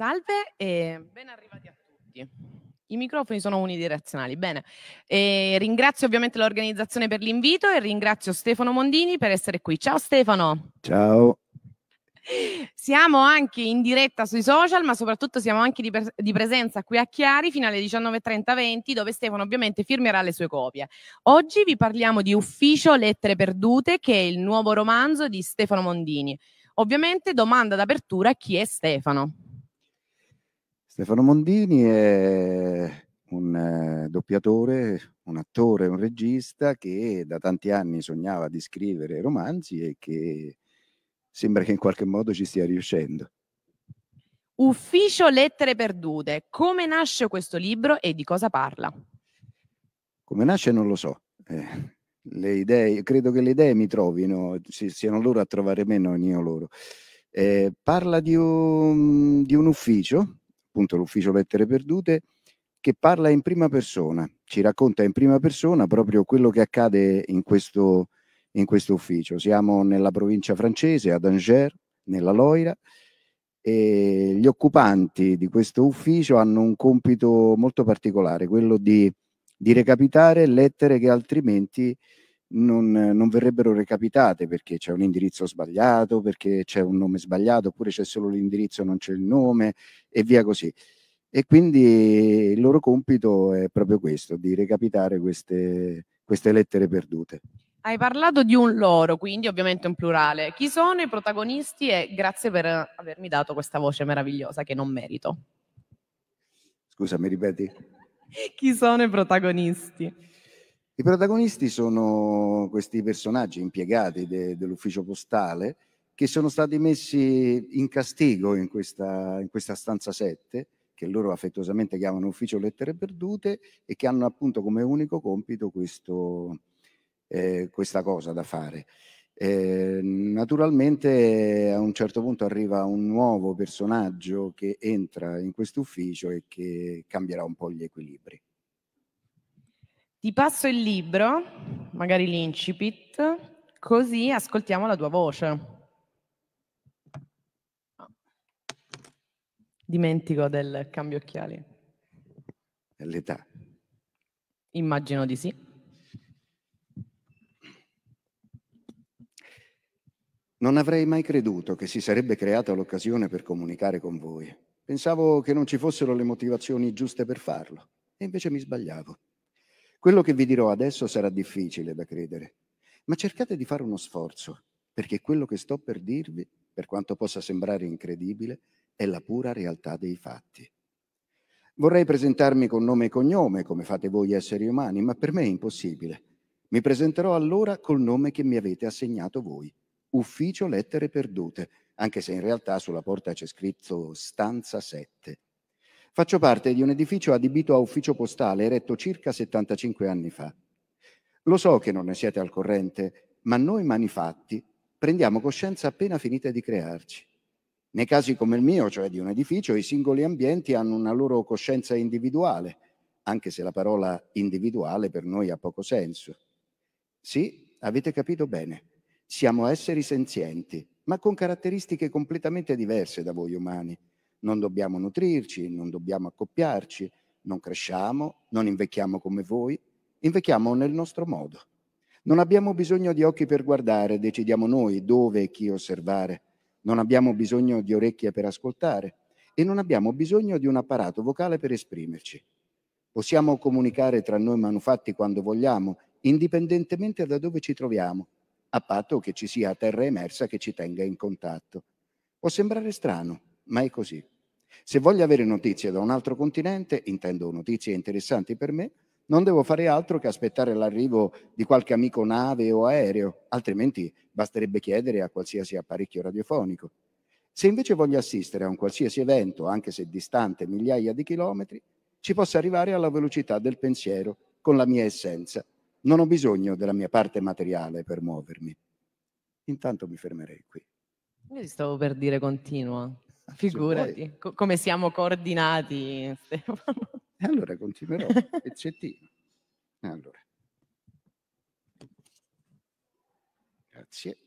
Salve e ben arrivati a tutti. I microfoni sono unidirezionali. Bene, e ringrazio ovviamente l'organizzazione per l'invito e ringrazio Stefano Mondini per essere qui. Ciao Stefano. Ciao. Siamo anche in diretta sui social, ma soprattutto siamo anche di, pre- di presenza qui a Chiari fino alle 19.30-20, dove Stefano ovviamente firmerà le sue copie. Oggi vi parliamo di Ufficio Lettere Perdute, che è il nuovo romanzo di Stefano Mondini. Ovviamente domanda d'apertura chi è Stefano. Stefano Mondini è un eh, doppiatore, un attore, un regista che da tanti anni sognava di scrivere romanzi e che sembra che in qualche modo ci stia riuscendo. Ufficio Lettere Perdute, come nasce questo libro e di cosa parla? Come nasce non lo so. Eh, le idee, credo che le idee mi trovino, siano loro a trovare me, non io loro. Eh, parla di un, di un ufficio appunto l'ufficio Lettere Perdute, che parla in prima persona, ci racconta in prima persona proprio quello che accade in questo, in questo ufficio. Siamo nella provincia francese, ad Angers, nella Loira, e gli occupanti di questo ufficio hanno un compito molto particolare, quello di, di recapitare lettere che altrimenti non, non, verrebbero recapitate perché c'è un indirizzo sbagliato, perché c'è un nome sbagliato, oppure c'è solo l'indirizzo e non c'è il nome e via così. E quindi il loro compito è proprio questo, di recapitare queste, queste lettere perdute. Hai parlato di un loro, quindi ovviamente un plurale. Chi sono i protagonisti e grazie per avermi dato questa voce meravigliosa che non merito. Scusa, mi ripeti? Chi sono i protagonisti? I protagonisti sono questi personaggi impiegati de, dell'ufficio postale che sono stati messi in castigo in questa, in questa stanza 7, che loro affettuosamente chiamano ufficio lettere perdute e che hanno appunto come unico compito questo, eh, questa cosa da fare. Eh, naturalmente a un certo punto arriva un nuovo personaggio che entra in questo ufficio e che cambierà un po' gli equilibri. Ti passo il libro, magari l'incipit, così ascoltiamo la tua voce. Dimentico del cambio occhiali. L'età. Immagino di sì. Non avrei mai creduto che si sarebbe creata l'occasione per comunicare con voi. Pensavo che non ci fossero le motivazioni giuste per farlo, e invece mi sbagliavo. Quello che vi dirò adesso sarà difficile da credere, ma cercate di fare uno sforzo, perché quello che sto per dirvi, per quanto possa sembrare incredibile, è la pura realtà dei fatti. Vorrei presentarmi con nome e cognome, come fate voi esseri umani, ma per me è impossibile. Mi presenterò allora col nome che mi avete assegnato voi, Ufficio Lettere Perdute, anche se in realtà sulla porta c'è scritto Stanza 7. Faccio parte di un edificio adibito a ufficio postale eretto circa 75 anni fa. Lo so che non ne siete al corrente, ma noi manifatti prendiamo coscienza appena finite di crearci. Nei casi come il mio, cioè di un edificio, i singoli ambienti hanno una loro coscienza individuale, anche se la parola individuale per noi ha poco senso. Sì, avete capito bene, siamo esseri senzienti, ma con caratteristiche completamente diverse da voi umani non dobbiamo nutrirci, non dobbiamo accoppiarci, non cresciamo, non invecchiamo come voi, invecchiamo nel nostro modo. Non abbiamo bisogno di occhi per guardare, decidiamo noi dove e chi osservare, non abbiamo bisogno di orecchie per ascoltare e non abbiamo bisogno di un apparato vocale per esprimerci. Possiamo comunicare tra noi manufatti quando vogliamo, indipendentemente da dove ci troviamo, a patto che ci sia terra emersa che ci tenga in contatto. Può sembrare strano, ma è così. Se voglio avere notizie da un altro continente, intendo notizie interessanti per me, non devo fare altro che aspettare l'arrivo di qualche amico nave o aereo, altrimenti basterebbe chiedere a qualsiasi apparecchio radiofonico. Se invece voglio assistere a un qualsiasi evento, anche se distante migliaia di chilometri, ci posso arrivare alla velocità del pensiero, con la mia essenza. Non ho bisogno della mia parte materiale per muovermi. Intanto mi fermerei qui. Io ti stavo per dire continua. Figurati, Co- come siamo coordinati, Stefano. E allora continuerò, pezzettino. Allora. Grazie.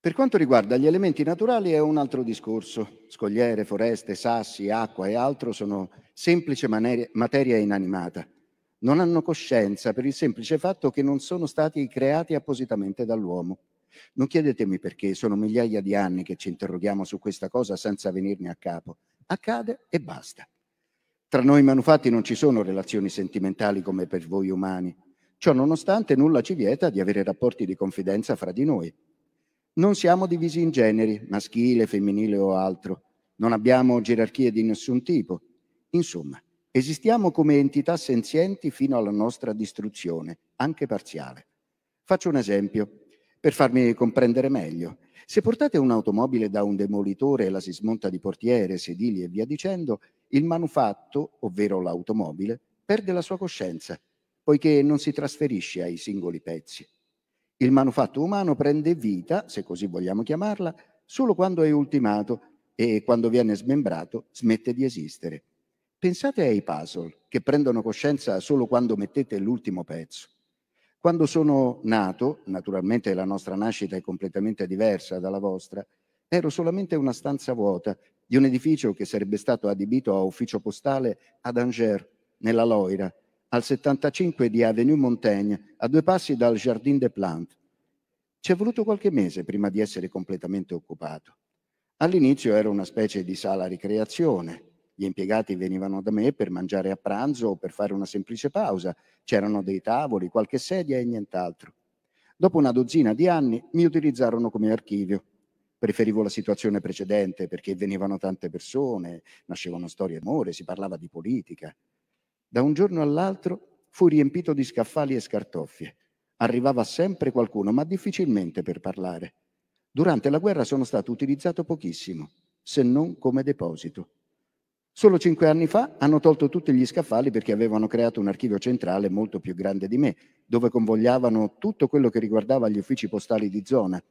Per quanto riguarda gli elementi naturali è un altro discorso. Scogliere, foreste, sassi, acqua e altro sono semplice manere- materia inanimata. Non hanno coscienza per il semplice fatto che non sono stati creati appositamente dall'uomo. Non chiedetemi perché sono migliaia di anni che ci interroghiamo su questa cosa senza venirne a capo. Accade e basta. Tra noi manufatti non ci sono relazioni sentimentali come per voi umani. Ciò nonostante nulla ci vieta di avere rapporti di confidenza fra di noi. Non siamo divisi in generi, maschile, femminile o altro. Non abbiamo gerarchie di nessun tipo. Insomma, esistiamo come entità senzienti fino alla nostra distruzione, anche parziale. Faccio un esempio. Per farmi comprendere meglio, se portate un'automobile da un demolitore e la si smonta di portiere, sedili e via dicendo, il manufatto, ovvero l'automobile, perde la sua coscienza, poiché non si trasferisce ai singoli pezzi. Il manufatto umano prende vita, se così vogliamo chiamarla, solo quando è ultimato e quando viene smembrato smette di esistere. Pensate ai puzzle che prendono coscienza solo quando mettete l'ultimo pezzo. Quando sono nato, naturalmente la nostra nascita è completamente diversa dalla vostra, ero solamente una stanza vuota di un edificio che sarebbe stato adibito a ufficio postale ad Angers, nella Loira, al 75 di Avenue Montaigne, a due passi dal Jardin des Plantes. Ci è voluto qualche mese prima di essere completamente occupato. All'inizio era una specie di sala ricreazione, gli impiegati venivano da me per mangiare a pranzo o per fare una semplice pausa, c'erano dei tavoli, qualche sedia e nient'altro. Dopo una dozzina di anni mi utilizzarono come archivio. Preferivo la situazione precedente perché venivano tante persone, nascevano storie d'amore, si parlava di politica. Da un giorno all'altro fui riempito di scaffali e scartoffie. Arrivava sempre qualcuno, ma difficilmente per parlare. Durante la guerra sono stato utilizzato pochissimo, se non come deposito. Solo cinque anni fa hanno tolto tutti gli scaffali perché avevano creato un archivio centrale molto più grande di me, dove convogliavano tutto quello che riguardava gli uffici postali di zona.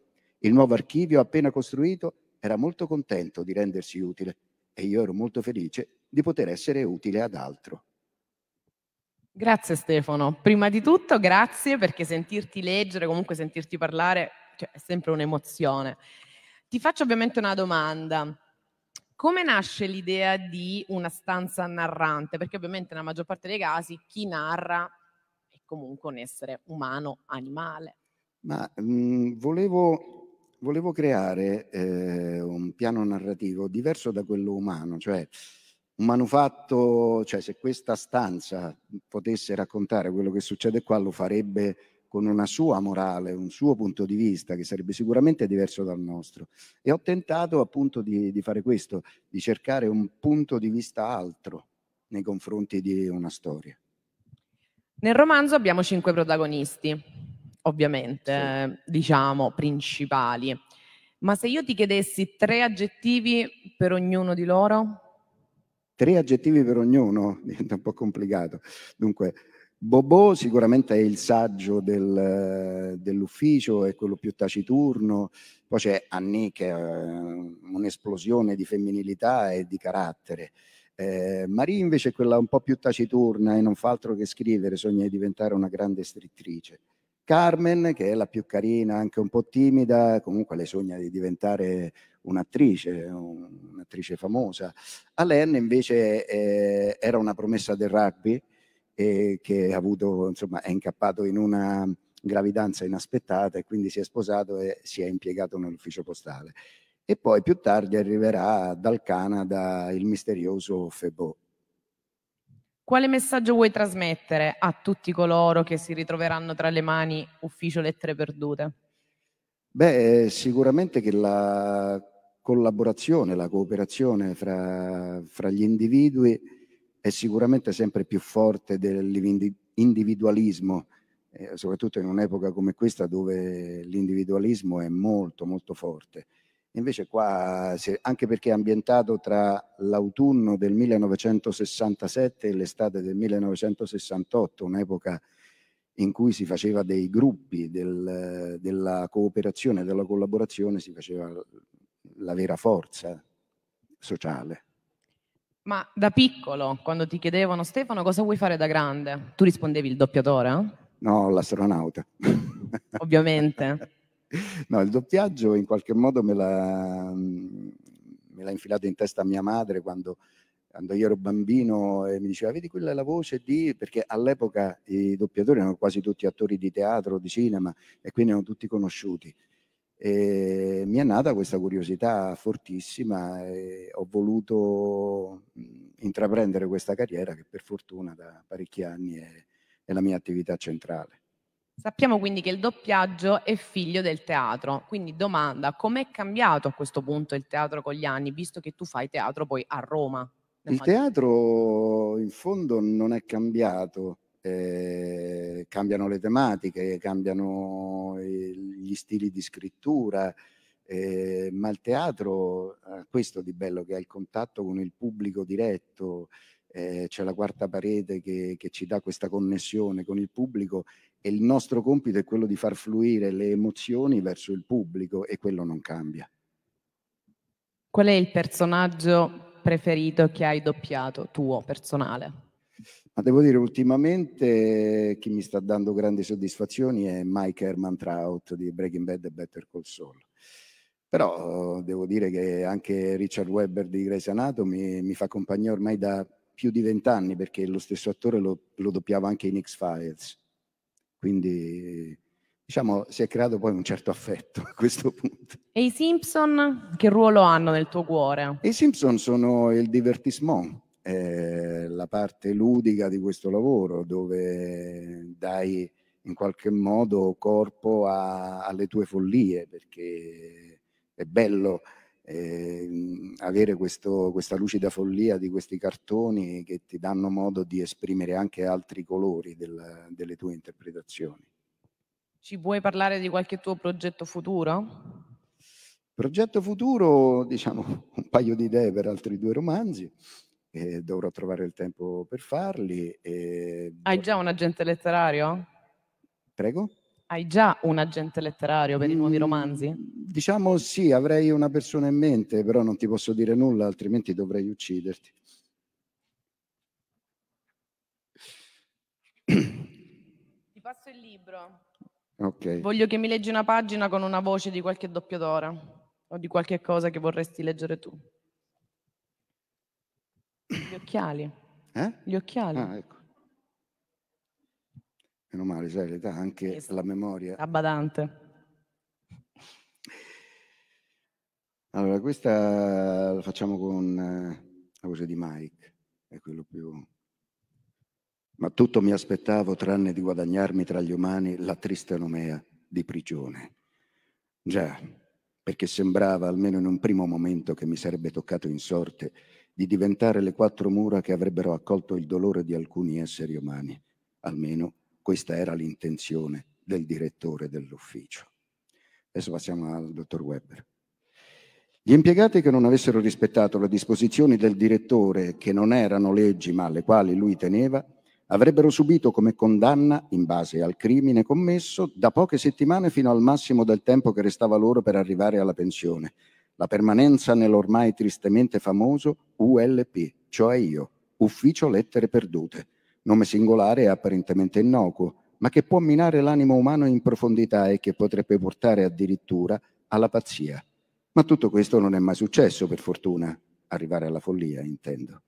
Il nuovo archivio appena costruito era molto contento di rendersi utile e io ero molto felice di poter essere utile ad altro. Grazie Stefano. Prima di tutto grazie perché sentirti leggere, comunque sentirti parlare, cioè, è sempre un'emozione. Ti faccio ovviamente una domanda come nasce l'idea di una stanza narrante? Perché ovviamente nella maggior parte dei casi chi narra è comunque un essere umano, animale. Ma mh, mhmm, volevo, volevo, creare eh, un piano narrativo diverso da quello umano, cioè un manufatto, cioè se questa stanza potesse raccontare quello che succede qua lo farebbe con una sua morale, un suo punto di vista che sarebbe sicuramente diverso dal nostro. E ho tentato appunto di, di fare questo, di cercare un punto di vista altro nei confronti di una storia. Nel romanzo abbiamo cinque protagonisti, ovviamente, sì. diciamo, principali. Ma se io ti chiedessi tre aggettivi per ognuno di loro? Tre aggettivi per ognuno? Diventa un po' complicato. Dunque, Bobo sicuramente è il saggio del, dell'ufficio, è quello più taciturno, poi c'è Annie che è eh, un'esplosione di femminilità e di carattere. Eh, Marie invece è quella un po' più taciturna e non fa altro che scrivere, sogna di diventare una grande scrittrice. Carmen, che è la più carina, anche un po' timida, comunque le sogna di diventare un'attrice, un'attrice famosa. Alain invece eh, era una promessa del rugby, eh, che ha avuto, insomma, è incappato in una gravidanza inaspettata e quindi si è sposato e si è impiegato nell'ufficio postale. E poi più tardi arriverà dal Canada il misterioso Febo. Quale messaggio vuoi trasmettere a tutti coloro che si ritroveranno tra le mani ufficio lettere perdute? Beh, eh, sicuramente che la collaborazione, la cooperazione fra, fra gli individui è sicuramente sempre più forte dell'individualismo, eh, soprattutto in un'epoca come questa dove l'individualismo è molto molto forte. Invece qua, anche perché è ambientato tra l'autunno del 1967 e l'estate del 1968, un'epoca in cui si faceva dei gruppi del, della cooperazione, della collaborazione, si faceva la vera forza sociale. Ma da piccolo, quando ti chiedevano Stefano cosa vuoi fare da grande, tu rispondevi il doppiatore? No, l'astronauta. Ovviamente. no, il doppiaggio in qualche modo me l'ha, me l'ha infilato in testa mia madre quando, quando, io ero bambino e mi diceva vedi quella è la voce di... perché all'epoca i doppiatori erano quasi tutti attori di teatro, di cinema e quindi erano tutti conosciuti. E mi è nata questa curiosità fortissima e ho voluto intraprendere questa carriera che per fortuna da parecchi anni è, è la mia attività centrale. Sappiamo quindi che il doppiaggio è figlio del teatro, quindi domanda, com'è cambiato a questo punto il teatro con gli anni, visto che tu fai teatro poi a Roma? Il teatro in fondo non è cambiato, eh, cambiano le tematiche, cambiano gli stili di scrittura, eh, ma il teatro ha eh, questo di bello che ha il contatto con il pubblico diretto, eh, c'è la quarta parete che, che ci dà questa connessione con il pubblico e il nostro compito è quello di far fluire le emozioni verso il pubblico e quello non cambia. Qual è il personaggio preferito che hai doppiato, tuo personale? Ma devo dire ultimamente eh, chi mi sta dando grandi soddisfazioni è Mike Herman Trout di Breaking Bad e Better Call Saul. Però devo dire che anche Richard Webber di Grey's Anatomy mi fa compagnia ormai da più di vent'anni perché lo stesso attore lo, lo doppiava anche in X-Files. Quindi diciamo si è creato poi un certo affetto a questo punto. E i Simpson che ruolo hanno nel tuo cuore? I Simpson sono il divertissement. Eh, la parte ludica di questo lavoro, dove dai in qualche modo corpo a, alle tue follie, perché è bello eh, avere questo, questa lucida follia di questi cartoni che ti danno modo di esprimere anche altri colori del, delle tue interpretazioni. Ci puoi parlare di qualche tuo progetto futuro? Progetto futuro, diciamo, un paio di idee per altri due romanzi e dovrò trovare il tempo per farli. Hai vorrei... già un agente letterario? Prego? Hai già un agente letterario per mm, i nuovi mm, romanzi? Diciamo sì, avrei una persona in mente, però non ti posso dire nulla, altrimenti dovrei ucciderti. Ti passo il libro. Okay. Voglio che mi leggi una pagina con una voce di qualche doppio d'ora o di qualche cosa che vorresti leggere tu. Gli occhiali. Eh? Gli occhiali. Ah, ecco. Meno male, sai, l'età anche la memoria. Abbadante. Allora, questa la facciamo con eh, la voce di Mike, è quello più... Ma tutto mi aspettavo tranne di guadagnarmi tra gli umani la triste nomea di prigione. Già, perché sembrava, almeno in un primo momento, che mi sarebbe toccato in sorte di diventare le quattro mura che avrebbero accolto il dolore di alcuni esseri umani. Almeno questa era l'intenzione del direttore dell'ufficio. Adesso passiamo al dottor Weber. Gli impiegati che non avessero rispettato le disposizioni del direttore, che non erano leggi ma alle quali lui teneva, avrebbero subito come condanna, in base al crimine commesso, da poche settimane fino al massimo del tempo che restava loro per arrivare alla pensione, la permanenza nell'ormai tristemente famoso ULP, cioè io, Ufficio Lettere Perdute, nome singolare e apparentemente innocuo, ma che può minare l'animo umano in profondità e che potrebbe portare addirittura alla pazzia. Ma tutto questo non è mai successo, per fortuna, arrivare alla follia, intendo.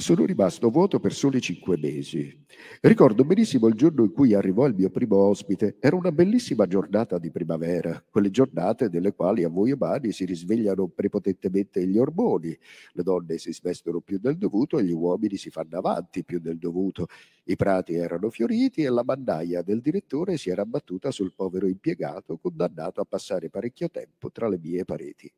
Sono rimasto vuoto per soli cinque mesi. Ricordo benissimo il giorno in cui arrivò il mio primo ospite. Era una bellissima giornata di primavera, quelle giornate nelle quali a voi umani si risvegliano prepotentemente gli ormoni. Le donne si svestono più del dovuto e gli uomini si fanno avanti più del dovuto. I prati erano fioriti e la mandaia del direttore si era abbattuta sul povero impiegato, condannato a passare parecchio tempo tra le mie pareti.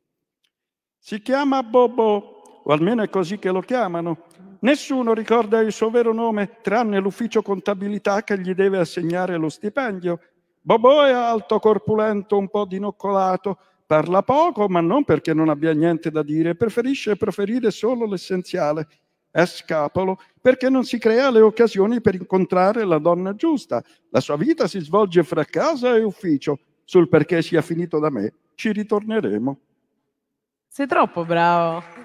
Si chiama Bobo, o almeno è così che lo chiamano Nessuno ricorda il suo vero nome tranne l'ufficio contabilità che gli deve assegnare lo stipendio. Bobo è alto, corpulento, un po' dinoccolato, parla poco, ma non perché non abbia niente da dire, preferisce proferire solo l'essenziale. È scapolo perché non si crea le occasioni per incontrare la donna giusta. La sua vita si svolge fra casa e ufficio. Sul perché sia finito da me ci ritorneremo. Sei troppo bravo.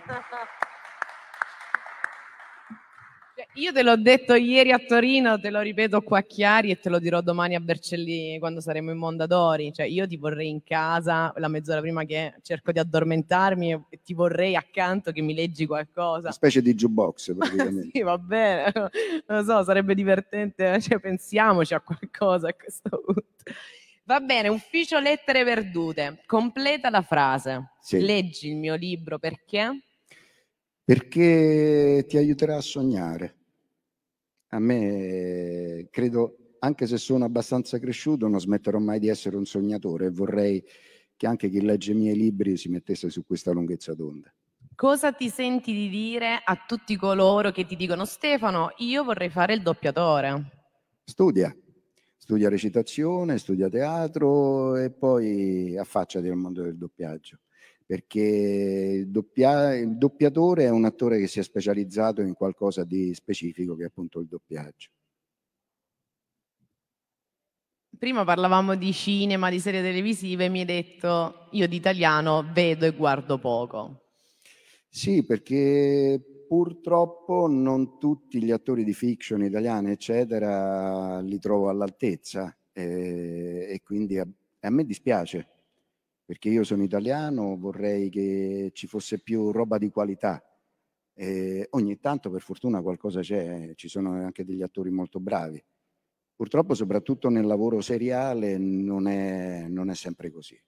Io te l'ho detto ieri a Torino, te lo ripeto qua a Chiari e te lo dirò domani a Bercellini quando saremo in Mondadori. Cioè, io ti vorrei in casa la mezz'ora prima che cerco di addormentarmi e ti vorrei accanto che mi leggi qualcosa. Una specie di jukebox praticamente. sì, va bene. Non lo so, sarebbe divertente. Cioè, pensiamoci a qualcosa a questo punto. Va bene, ufficio lettere perdute. Completa la frase. Sì. Leggi il mio libro perché? Perché ti aiuterà a sognare a me eh, credo, anche se sono abbastanza cresciuto, non smetterò mai di essere un sognatore e vorrei che anche chi legge i miei libri si mettesse su questa lunghezza d'onda. Cosa ti senti di dire a tutti coloro che ti dicono Stefano, io vorrei fare il doppiatore? Studia, studia recitazione, studia teatro e poi affacciati al mondo del doppiaggio perché doppia, il doppiatore è un attore che si è specializzato in qualcosa di specifico che è appunto il doppiaggio. Prima parlavamo di cinema, di serie televisive, mi hai detto io di italiano vedo e guardo poco. Sì, perché purtroppo non tutti gli attori di fiction italiani, eccetera, li trovo all'altezza eh, e quindi a, a me dispiace perché io sono italiano, vorrei che ci fosse più roba di qualità. E eh, ogni tanto per fortuna qualcosa c'è, eh, ci sono anche degli attori molto bravi. Purtroppo soprattutto nel lavoro seriale non è, non è sempre così.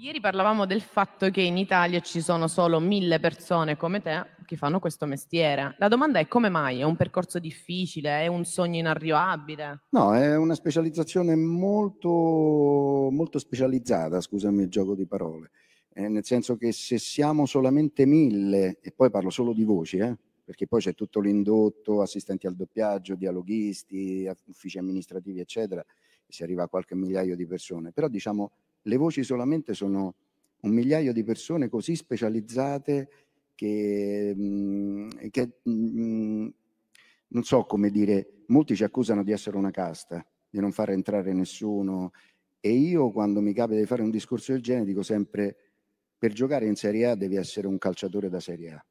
Ieri parlavamo del fatto che in Italia ci sono solo mille persone come te che fanno questo mestiere. La domanda è come mai? È un percorso difficile? È un sogno inarrivabile? No, è una specializzazione molto, molto specializzata, scusami il gioco di parole. Eh, nel senso che se siamo solamente mille, e poi parlo solo di voci, eh, perché poi c'è tutto l'indotto, assistenti al doppiaggio, dialoghisti, uffici amministrativi, eccetera, si arriva a qualche migliaio di persone. Però diciamo le voci solamente sono un migliaio di persone così specializzate che, mm, che mm, non so come dire, molti ci accusano di essere una casta, di non far entrare nessuno e io quando mi capita di fare un discorso del genere dico sempre per giocare in Serie A devi essere un calciatore da Serie A,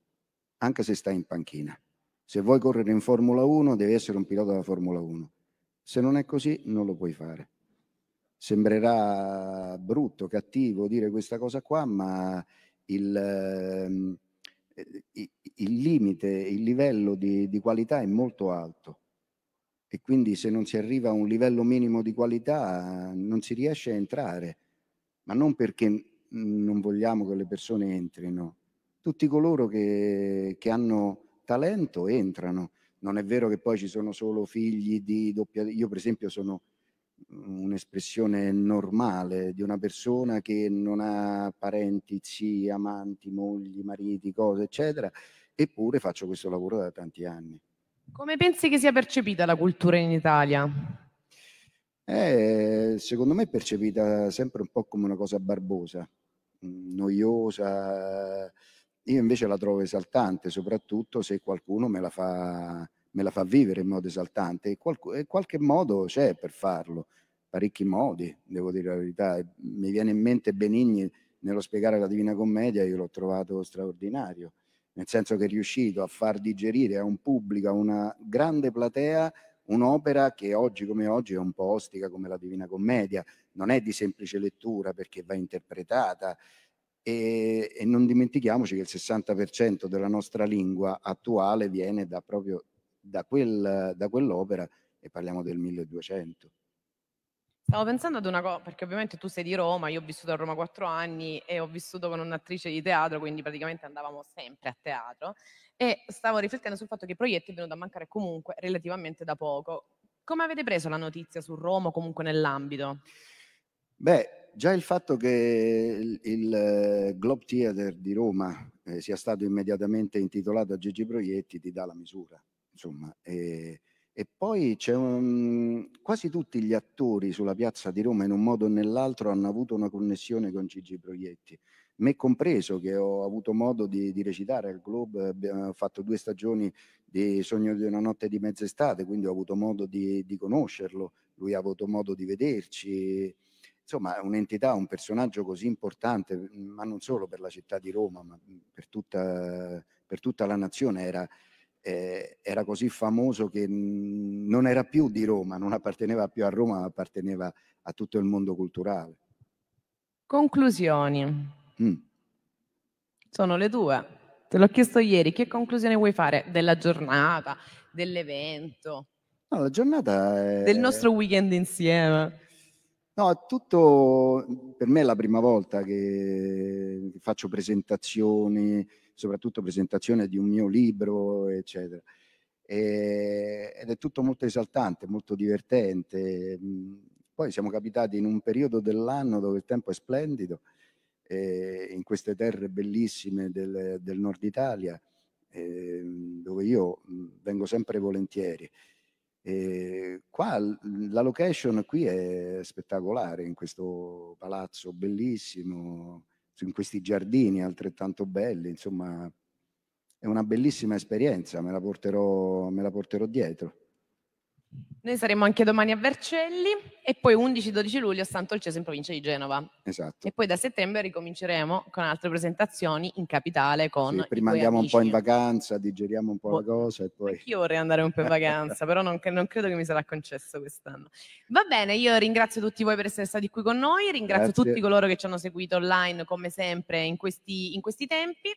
anche se stai in panchina. Se vuoi correre in Formula 1 devi essere un pilota da Formula 1. Se non è così non lo puoi fare sembrerà brutto, cattivo dire questa cosa qua, ma il, ehm, eh, il limite, il livello di, di qualità è molto alto e quindi se non si arriva a un livello minimo di qualità non si riesce a entrare, ma non perché non vogliamo che le persone entrino. Tutti coloro che, che hanno talento entrano. Non è vero che poi ci sono solo figli di doppia... Io per esempio sono Mhmm, un'espressione normale di una persona che non ha parenti, zii, amanti, mogli, mariti, cose, eccetera, eppure faccio questo lavoro da tanti anni. Come pensi che sia percepita la cultura in Italia? Eh, secondo me è percepita sempre un po' come una cosa barbosa, mhmm, noiosa. Io invece la trovo esaltante, soprattutto se qualcuno me la fa me la fa vivere in modo esaltante e, qual- e qualche modo c'è per farlo, parecchi modi, devo dire la verità. Mi viene in mente Benigni nello spiegare la Divina Commedia, io l'ho trovato straordinario, nel senso che è riuscito a far digerire a un pubblico, a una grande platea, un'opera che oggi come oggi è un po' ostica come la Divina Commedia, non è di semplice lettura perché va interpretata e, e non dimentichiamoci che il 60% della nostra lingua attuale viene da proprio da, quel, da quell'opera e parliamo del 1200. Stavo pensando ad una cosa, perché ovviamente tu sei di Roma, io ho vissuto a Roma quattro anni e ho vissuto con un'attrice di teatro, quindi praticamente andavamo sempre a teatro e stavo riflettendo sul fatto che i proietti è venuto a mancare comunque relativamente da poco. Come avete preso la notizia su Roma o comunque nell'ambito? Beh, già il fatto che il, il Globe Theater di Roma eh, sia stato immediatamente intitolato a Gigi Proietti ti dà la misura insomma. E, e poi c'è un, quasi tutti gli attori sulla piazza di Roma in un modo o nell'altro hanno avuto una connessione con Gigi Proietti, me compreso che ho avuto modo di, di recitare al Globe, ho fatto due stagioni di Sogno di una notte di mezz'estate, quindi ho avuto modo di, di conoscerlo, lui ha avuto modo di vederci, insomma un'entità, un personaggio così importante, ma non solo per la città di Roma, ma per tutta, per tutta la nazione era eh, era così famoso che non era più di Roma, non apparteneva più a Roma, ma apparteneva a tutto il mondo culturale. Conclusioni. Mm. Sono le due. Te l'ho chiesto ieri, che conclusione vuoi fare della giornata, dell'evento? No, la giornata è... Del nostro weekend insieme. No, tutto per me è la prima volta che faccio presentazioni, soprattutto presentazione di un mio libro, eccetera. E, ed è tutto molto esaltante, molto divertente. Poi siamo capitati in un periodo dell'anno dove il tempo è splendido, eh, in queste terre bellissime del, del nord Italia, eh, dove io vengo sempre volentieri. E qua la location qui è spettacolare in questo palazzo bellissimo in questi giardini altrettanto belli, insomma è una bellissima esperienza, me la porterò, me la porterò dietro. Noi saremo anche domani a Vercelli e poi 11-12 luglio a Sant'Olcese in provincia di Genova. Esatto. E poi da settembre ricominceremo con altre presentazioni in capitale. Con sì, prima andiamo un po' in vacanza, digeriamo un po' Bo- la cosa e poi... Io vorrei andare un po' in vacanza, però non, non, credo che mi sarà concesso quest'anno. Va bene, io ringrazio tutti voi per essere stati qui con noi, ringrazio Grazie. tutti coloro che ci hanno seguito online come sempre in questi, in questi tempi.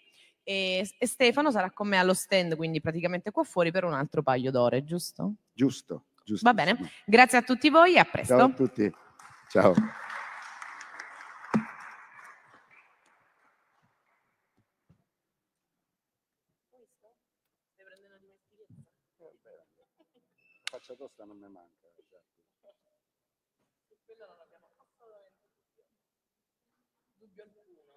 E, e Stefano sarà con me allo stand, quindi praticamente qua fuori per un altro paio d'ore, giusto? Giusto, giusto. Va bene, grazie a tutti voi e a presto. Ciao a tutti, ciao. faccia tosta non mi manca. Certo. Quello non abbiamo assolutamente Dubbio alcuno.